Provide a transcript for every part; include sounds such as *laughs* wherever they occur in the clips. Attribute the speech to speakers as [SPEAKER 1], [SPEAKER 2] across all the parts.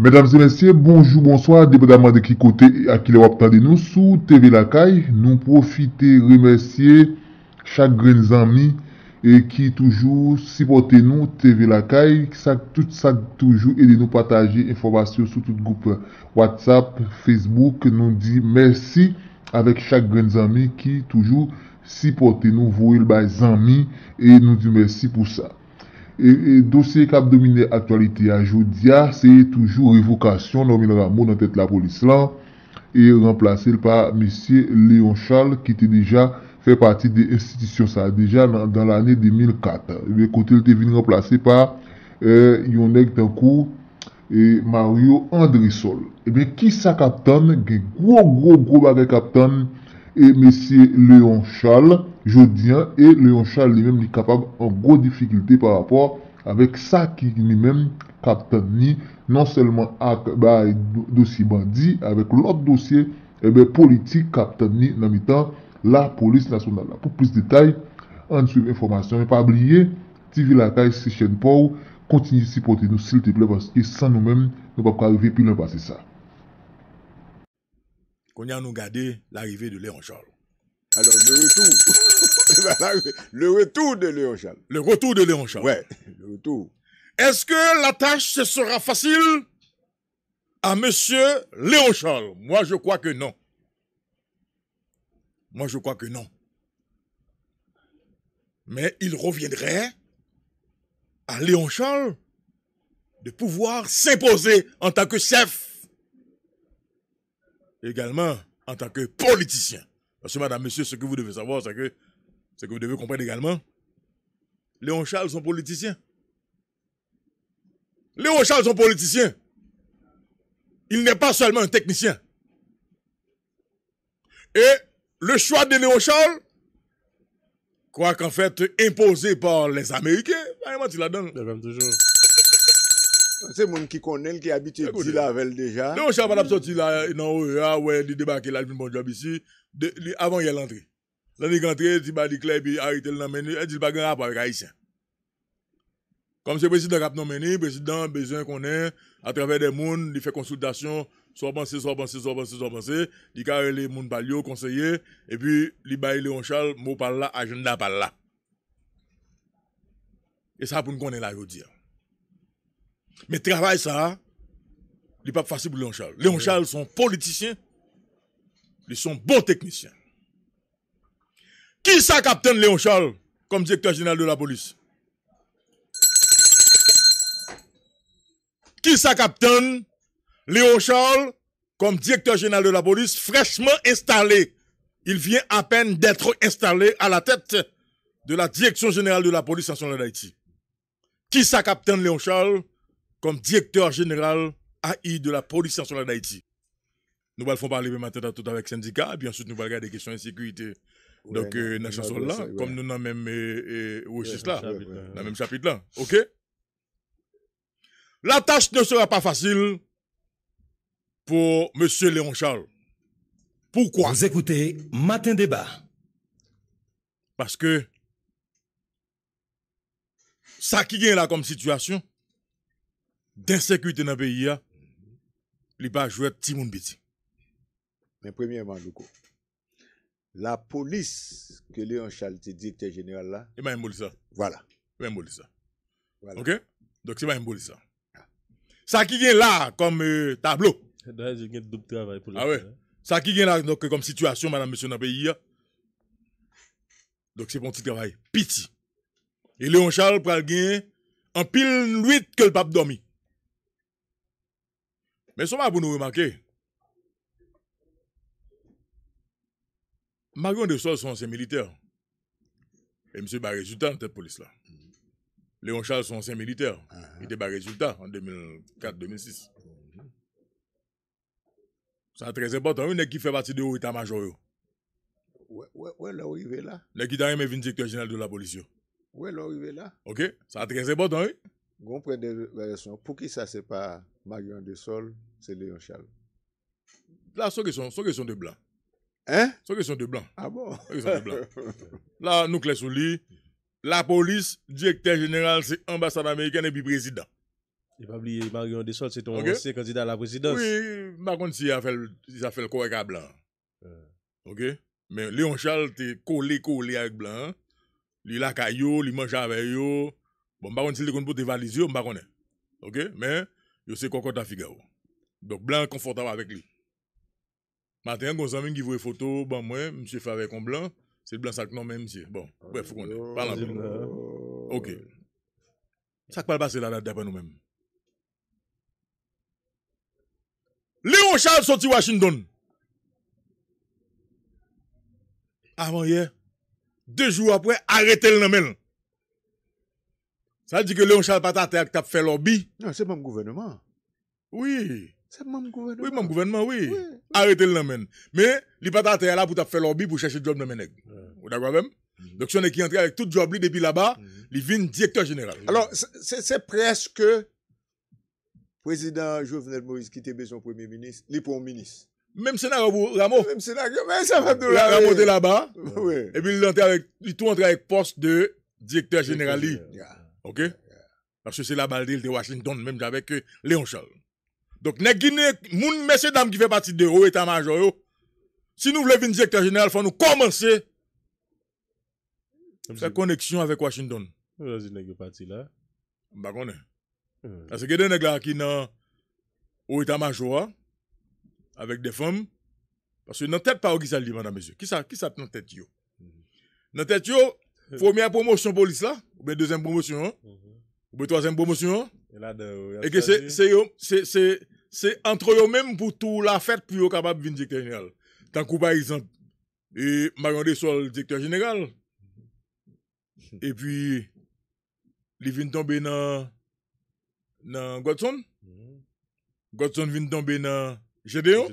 [SPEAKER 1] Mesdames et messieurs, bonjour, bonsoir. Dependamment de kikote akile wapta de nou sou TV lakay, nou profite remersiye chak gren zami e ki toujou sipote nou TV lakay ki sa tout sa toujou edi nou pataje informasyon sou tout goup WhatsApp, Facebook, nou di mersi avek chak gren zami ki toujou sipote nou vouil bay zami e nou di mersi pou sa. E dosye kap domine aktualite a joudia, seye toujou revokasyon nomine Rambo nan tet la polis la E remplase l pa Mr. Leon Charles ki te deja fe pati de institisyon sa, deja nan l ane 2004 E kote l te vin remplase pa yon neg tenkou Mario Andresol E be ki sa kaptene, ge gro, gro, gro ba ge kaptene Et M. Léon Charles, je diyan, et Léon Charles li mèm li kapab en gros difficulté par rapport avèk sa ki li mèm kapten ni, non selman ak dosye bandi, avèk l'ot dosye eh politik kapten ni nan mi tan la polis nasyonal. Pou plis detay, an soum informasyon. Mèm pa abliye, ti vi lakay, se chen pou, kontinji si pote nou sil te ple, baske san nou mèm, nou pa pou karive pilan pase sa.
[SPEAKER 2] qu'on a nous garder l'arrivée de Léon Charles. Alors, le retour. *laughs* le retour de Léon Charles. Le retour de Léon Charles. Ouais, le retour. Est-ce que la tâche sera facile à monsieur Léon Charles Moi, je crois que non. Moi, je crois que non. Mais il reviendrait à Léon Charles de pouvoir s'imposer en tant que chef également en tant que politicien. Parce que, madame, monsieur, ce que vous devez savoir, c'est que, ce que vous devez comprendre également, Léon Charles sont politicien. Léon Charles sont politicien. Il n'est pas seulement un technicien. Et le choix de Léon Charles, quoi qu'en fait imposé par les Américains, vraiment, tu la donnes. toujours. Se moun ki konen, ki habite kou di lavel deja. Li yon chal pa la pso ti la nan ou rea, wè di debake la vin bon job isi, avan yè l'antre. Lan yè l'antre, ti ba di kle, pi harite l'anmeni, e di l'bagan apwa wè ka isen. Kom se prezident kap nanmeni, prezident bezen konen, a traver de moun, di fe konsultasyon, sorpansè, sorpansè, sorpansè, sorpansè, di kare li moun pal yo konseye, e pi li bayi li yon chal, mou pal la, agenda pal la. E sa pou n konen la jodi ya. Mais travail ça, n'est pas facile pour Léon Charles. Léon Charles sont politiciens, ils sont bons techniciens. Qui ça capitaine Léon Charles comme directeur général de la police Qui ça capitaine Léon Charles comme directeur général de la police fraîchement installé Il vient à peine d'être installé à la tête de la direction générale de la police nationale d'Haïti. Qui ça capitaine Léon Charles comme directeur général AI de la police nationale d'Haïti. Nous allons parler maintenant tout avec syndicat, puis ensuite nous allons regarder les questions de sécurité. Donc, dans euh, la chanson euh, euh, là, comme nous dans même là, dans le même chapitre là. OK? La tâche ne sera pas facile pour M. Léon Charles. Pourquoi? Vous écoutez Matin Débat. Parce que ça qui vient là comme situation, d'insécurité dans le pays, mm-hmm. il n'y a pas jouer petit monde petit. Mais premièrement, la police que Léon Charles dit directeur général là. Et même ça. Voilà. Même ça. Voilà. OK? Donc c'est même police. Ça qui vient là comme euh, tableau. Ah ouais. Hein. Ça qui vient là donc, comme situation, madame, monsieur, dans le pays. Donc c'est bon petit travail. Piti. Et Léon Charles le gagner en pile 8 que le pape dormi. Men soma pou nou wè makè. Marion Desol son se militer. E msè ba rezultat an te polis mm-hmm. la. Leon Charles son se militer. I te ba rezultat an 2004-2006. San treze bot an yon ne ki fè bati de ou ita manjou yo. Wè lè ou yi wè la? Ne ki tan yon me vin diktor jenal de la polis yo. Wè lè ou yi wè la? Ok. San treze bot an yon. Gon pren de rezon. Pou ki sa se pa... Marion de c'est Léon Charles. Là, ceux qui sont, ceux qui sont de blanc. Hein? Ceux qui sont de blanc. Ah bon? Ceux de blanc. *laughs* là, nous, clés sous la police, directeur général, c'est ambassade américaine et puis président. a pas oublier, Marion Dessol, c'est ton ancien candidat à la présidence. Oui, par contre, il a fait, le coup avec blanc. Ok? Mais Léon Charles, t'es collé, collé avec blanc. Il hein. la caillou, lui, mange avec yo. Bon, par contre, s'il est pour tes valises, on ne Ok? Mais. Yo se koko ta figa ou. Donk blan konfortan w avèk li. Maten yon gonsan min givou e foto, ban mwen, msye fare kon blan, se blan sak nan men msye. Bon, bref, fokon de. Pan la mwen. Ok. Sak pal bas se la la depan nou men. Leon Charles soti Washington! Aman ye, de jou apwe, arete l nan men! Ça dit que Léon Charles Patate a fait lobby. Non, c'est même gouvernement. Oui. C'est même gouvernement. Oui, même gouvernement, oui. Arrêtez le même. Mais, il les est là pour faire lobby pour chercher le job dans Meneg. Vous d'accord même? Mhm. Donc, si on est qui entré avec tout job depuis là-bas, mhm. il vient directeur général. Alors, c'est presque président Jovenel Moïse qui était son premier ministre, est pour ministre. Même scénario pour Rameau. Même scénario, mais ça va de là. Rameau était là-bas. Et puis, il, avec, il tout entré avec poste de directeur général. Ok? Pase se la balde il de Washington Mem javek Leonchal Moun mese dam ki fe pati de ou etan majo yo Si nou vle vin zekte genel Fon nou komanse Se koneksyon avek Washington Basi neke pati la Bakone Asi gede nek la ki nan Ou etan majo yo Avèk defam Pase nan tèt pa ou ki sa livan nan mese Kisa tèt yo Nan tèt yo Fome *laughs* mhm. a promosyon polis la, oube dezem promosyon an, oube toazem promosyon an, eke se entro yo menm pou tou la fèt pou yo kapap vin dikter jeneral. Tan kou pa yon, e magande sou al dikter jeneral, mhm. e pi li vin tombe nan Godson, mhm. Godson vin tombe nan GD1,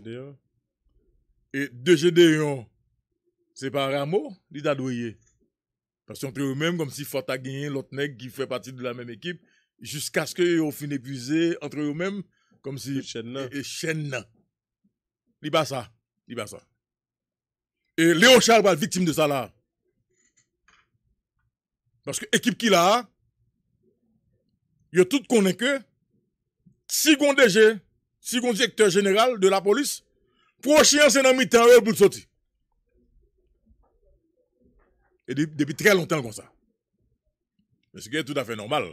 [SPEAKER 2] e de GD1 separe a mou, li ta dweye. Pansi antre yo mèm kom si fota genyen lotnek ki fè pati de la mèm ekip. Jusk aske yo fin epwize antre yo mèm kom si chen nan. Li ba sa. E leo chal bal viktim de sa la. Pansi ekip ki la, yo tout konen ke, tsi gon deje, tsi gon deje ekteur general de la polis, proche an senan mi te a ou el boulsoti. Et depuis très longtemps comme ça. ce qui est tout à fait normal.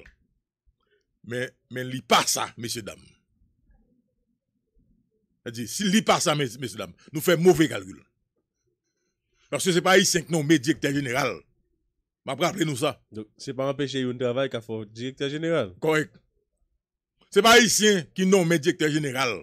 [SPEAKER 2] Mais, mais lit pas ça, messieurs, dames. C'est-à-dire, s'il lit pas ça, messieurs, dames, nous fait mauvais calcul. Parce que c'est pas I5, non, mais directeur général. Ma vous nous ça. Donc, c'est pas empêcher de travail qu'a fait directeur général. Correct. C'est pas haïtien qui nomme directeur général.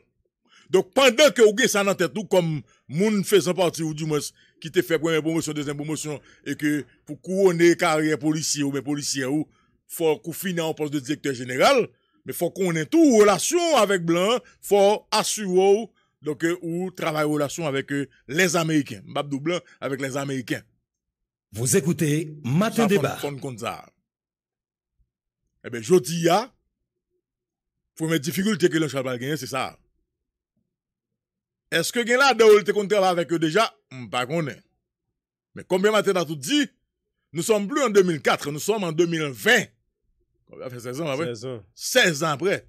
[SPEAKER 2] Donc, pendant que vous avez ça dans tête, comme moun faisant partie, ou du moins, qui te fait première promotion, deuxième promotion, et que pour couronner carrière policier ou bien policière ou, faut qu'on finisse en poste de directeur général, mais faut qu'on ait tout relation avec Blanc, faut assurer donc euh, ou travailler relation avec euh, les Américains. Babdou Blanc avec les Américains.
[SPEAKER 1] Vous écoutez Matin ça, Débat.
[SPEAKER 2] ça. Eh bien, je dis, première difficulté que l'on va gagner, c'est ça. Est-ce que gen là de ou te avec eux déjà? sais pas. Mais combien matin a tout dit? Nous sommes plus en 2004, nous sommes en 2020. Combien fait 16 ans après? 16 ans. 16 après.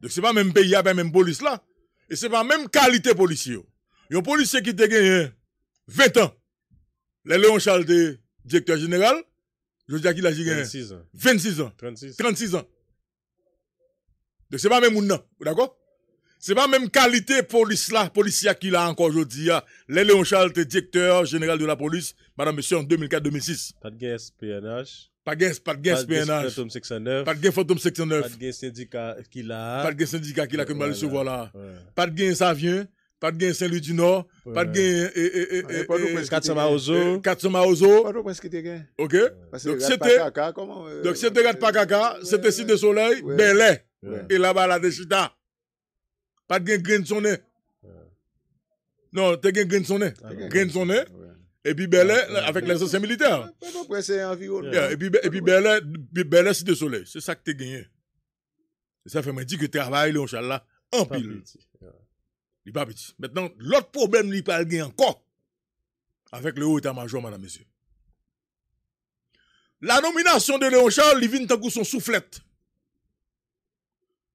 [SPEAKER 2] Donc c'est pas même pays, pas même police là. Et n'est pas même qualité policier. Un policier qui te gagné 20 ans. Le Léon Charles de directeur général, je dis qu'il a gagné 26 ans. 26 ans. 36. ans. Donc ce n'est pas même Vous nan, d'accord? C'est pas même qualité police là, policier qu'il a encore aujourd'hui. Hein. Léon Charles était directeur général de la police, madame monsieur, en 2004-2006. Pas de guerre PNH. Pas de guerre, pas de guerre PNH. Pas de 609. Pas de guerre fantôme 609. Pas de syndicat qu'il a. Pas de syndicat qu'il a, comme voilà. voilà. Pas de guerre Savien. Pas de guerre Saint-Louis du Nord. Pas de guerre. Euh, euh, euh, ah, pas de 400 Maozo. 400 Maozo. Pas de qui était Ok. Donc c'était. Donc c'était Gat Pakaka, c'était de Soleil, Belay. Et là-bas, la Déchita pas de grain de nez. Non, tu gagné grain de sonne. Grain Et puis Belé, avec les anciens militaires. Et puis Belé, c'est de soleil. C'est ça que tu t'as gagné. Et ça fait me dire que travail, Léon Charles, en pile. Il pas petit. Maintenant, l'autre problème, il pas gain encore. Avec le haut état-major, madame, monsieur. La nomination de Léon Charles, il vient de son soufflette.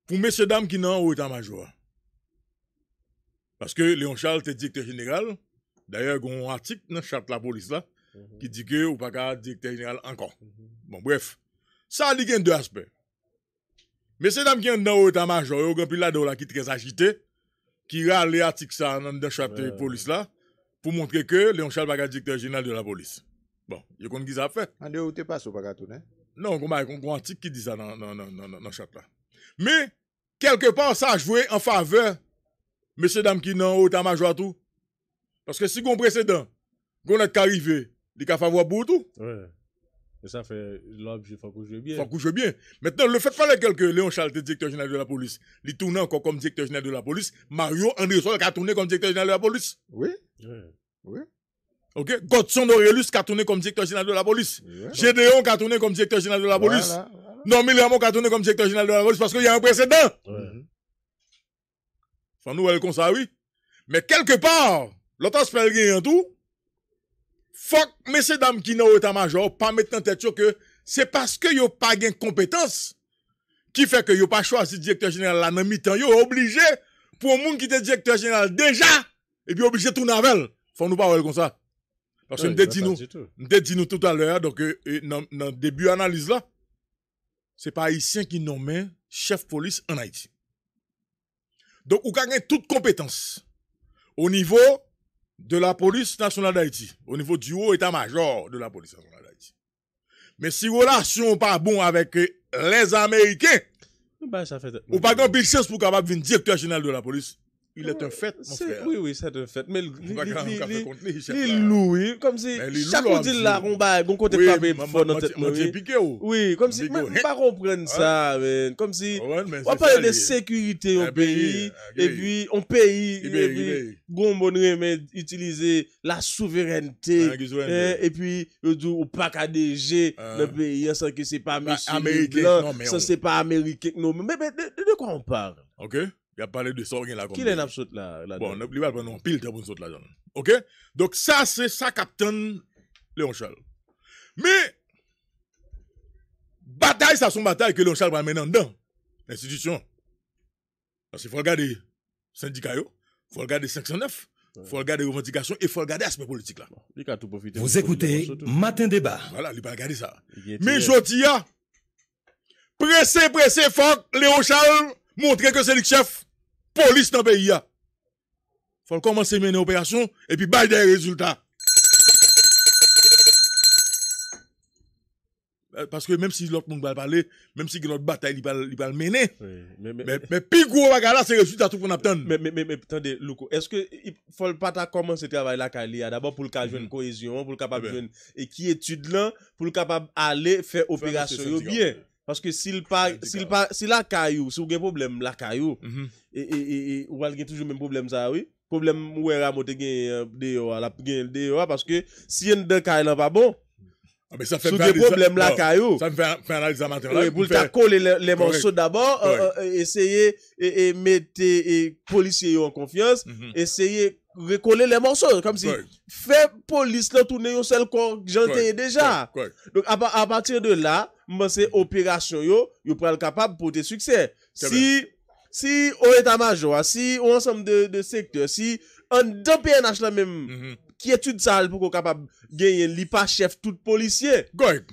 [SPEAKER 2] Pour messieurs, dames qui n'ont pas état-major. Paske Leon Charles te direktor general Darye goun atik nan chate la polis la mhm. Ki dike ou paka direktor general ankon mhm. Bon bref Sa li gen de aspe Mese nam gen nan ou etan major Ou gen pil la do la ki trez agite Ki rale atik sa nan chate la polis la Po montre ke Leon Charles paka direktor general De la polis Bon, yo kon giza fe An de ou te paso paka tou ne Non, kon ma kon gwa atik ki di sa nan chate la Me, kelke pan sa jvouen An faveur messieurs, dames qui n'ont autant major tout. Parce que si on précédent, vous pas arrivé, vous n'avez pas pour tout. Ouais. Et ça fait l'objet, il faut que je bien. faut que je bien. Maintenant, le fait fallait que Léon Charles directeur général de la police. Il tourne encore comme directeur général de la police. Mario André Sol a tourné comme directeur général de la police. Oui. Oui. Ok. Godson qui a tourné comme directeur général de la police. Gédéon, qui a tourné comme directeur général de la police. Voilà, voilà. Non, qui a tourné comme directeur général de la police parce qu'il y a un précédent. Faut nous nouvelle comme ça, oui. Mais quelque part, l'autre aspect en tout, fuck, mesdames qui n'ont état-major, pas en tête que c'est parce que n'ont pas de compétence qui fait que n'ont pas choisi directeur général là, dans mi-temps, yo obligé, pour un monde qui était directeur général déjà, et puis obligé de tourner avec Faut nous parler comme ça. Parce que nous dit nous, nous dit nous tout à l'heure, donc, euh, euh, dans le début analyse là, c'est pas haïtien qui nomme chef police en Haïti. Donk ou ka gen tout kompetans ou nivou de la polis nasyonal da iti. Ou nivou duo eta major de la polis nasyonal da iti. Men si bon euh, ou la sou pa bon avek les Amerike, ou pa gen bil chans pou kabab vin direktor jenal de la polis, Il est un fait, mon frère. Oui, oui, c'est un fait. Mais il loue, comme si chaque fois qu'il la va... bon côté pas fort dans tête. Oui, comme si même pas comprendre ça, comme si on parle de sécurité au pays et puis on pays et puis bon bon remède utiliser la souveraineté hein, et puis au pack ADG le pays hein, sans que c'est pas américain, Ça, c'est pas américain non mais de quoi on parle OK il a parlé de ça, là. a Qui est n'a saute là, là Bon, il va prendre un pile de pour saute là dedans OK Donc ça c'est ça capitaine Léon Charles. Mais bataille ça son bataille que Léon Charles va mener dans l'institution. Parce qu'il faut regarder syndicat il faut regarder 509, il faut regarder revendications et il faut regarder l'aspect politique là. Vous écoutez Matin débat. Voilà, il va regarder ça. Mais je dis pressé pressé fuck Léon Charles Montre ke selik chef, polis nan peyi ya. Fol komanse mene operasyon, epi baye dey rezultat. Euh, Paske menm si lot moun bal pale, menm si lot batay li bal mene, menm pi kou wakala se rezultatou kon apten. Menm, menm, menm, tende, louko, eske fol pata komanse travay la ka li ya, d'abo pou l ka jwen kohesyon, pou l kapab jwen eki etude lan, pou l kapab ale fe operasyon yo bie. que si la kayou, oh, si gen problem la kayou, ou al gen toujou men problem sa, oui. Problem problème e ramote gen deyo a, la gen deyo a, si yon de caillou nan bon, sou gen la kayou. ça me fait analize la. Ou pou ta kole d'abord, euh, euh, eseye, et mette polisye en confiance konfians, mm-hmm recoller les morceaux. Comme si, fait police là, tourner au seul corps, j'en déjà. Donc, à, partir de là, c'est opération, yo, yo être capable pour des succès. Si, si au état-major, si au ensemble de, secteurs, si en dans PNH là même, mhm. Qui est qui sale pour qu'on capable gagner l'IPA chef tout policier.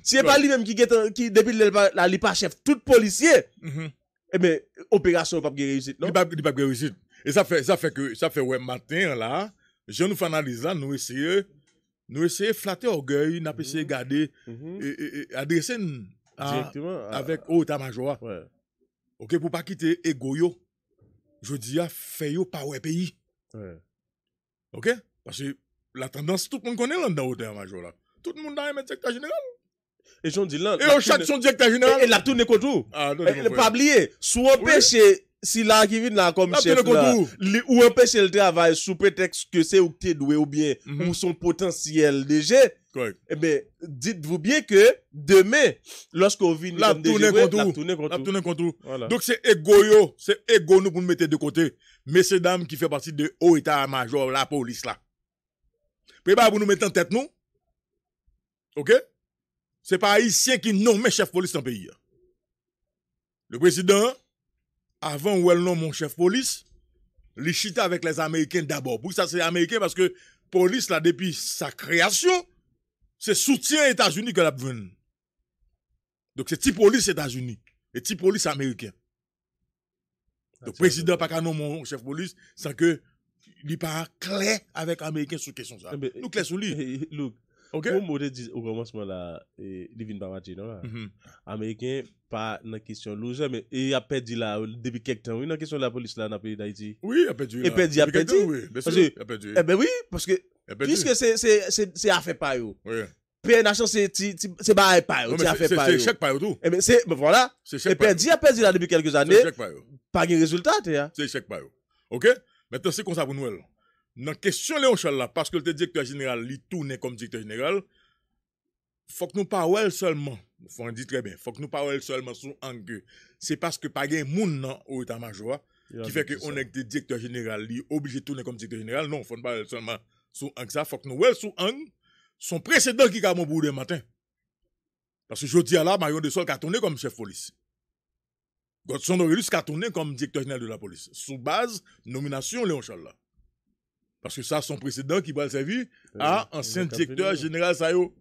[SPEAKER 2] Si c'est pas lui-même qui qui depuis l'IPA chef tout policier. Mhm. Eh bien, opération pas réussir non? pas réussite. Et ça fait, ça fait que, ça fait, ouais, matin, là, je nous fais là, nous essayons, nous essayons flatter orgueil, nous essayons mhm. garder, mhm. et, adresser ah, ah, avec ah. haut major. Pour ne Ok, pour pas quitter ego je dis à faire yo pas ouais pays. Ok? Parce que la tendance, tout le monde connaît là dans haut là. Tout le monde a le secteur général. Et j'en dis là. Et on son directeur général. Et la tourne contre tout. Ah, non, pas oublier. Sous péché si la qui vient là comme ah, ou empêcher le travail sous prétexte que c'est où es doué ou bien mhm. ou son potentiel déjà Eh bien, dites-vous bien que demain, lorsque vous venez la tourner contre la tourner Donc c'est égo c'est égo nous pour nous mettre de côté. mais c'est dames qui fait partie de haut état-major la police là. Préparez pour nous mettre en tête nous. OK C'est pas haïtien qui nomme chef police dans le pays. Le président avant où elle nomme mon chef police, les chita avec les Américains d'abord. oui ça, c'est Américain parce que police, là, depuis sa création, c'est soutien États-Unis que l'a besoin. Donc, c'est type police États-Unis et type police américain. Le ah, président pas mon chef police sans que il pas clair avec Américains sur question ça. Eh ben, Nous, clair sur lui. Eh, eh, Ou mwode di ou promosman la divin e, pamati nan la? Mhm. Ameriken pa nan kisyon louze, e apè di la debi kek tan, e nan kisyon la polis la nan peyi da iti. Oui, apè di la. Epè di, apè di? Epè di, apè di. Ebe oui, pwiske se afe payo. Oui. Pè yon achan se baray payo, se afe payo. Se ishek payo tou. Ebe, se, me vwola. Se ishek payo. Epè di, apè di la debi kek kez ane. Se ishek payo. Pagin rezultat, te ya. Se ishek payo. Ok? Metten se kon sa pou nou el Dans la question Léon Charles, parce que le directeur général, tourne comme directeur général, faut que nous parlons seulement, on dit très bien, faut que nous parlons seulement sur Angue. C'est parce que pas de monde au état-major qui fait qu'on est directeur général, il est obligé de tourner comme directeur général. Non, faut pas seulement sur Angue. Ça, faut que nous parlons sur Angue, son précédent qui a mon bout de matin. Parce que je dis à la, Marion de Sol qui a tourné comme chef de police. Godson Dorilus qui a tourné comme directeur général de la police. Sous base, nomination Léon Charles. Parce que ça, son précédent qui va le servir euh, à ancien directeur général Sayo.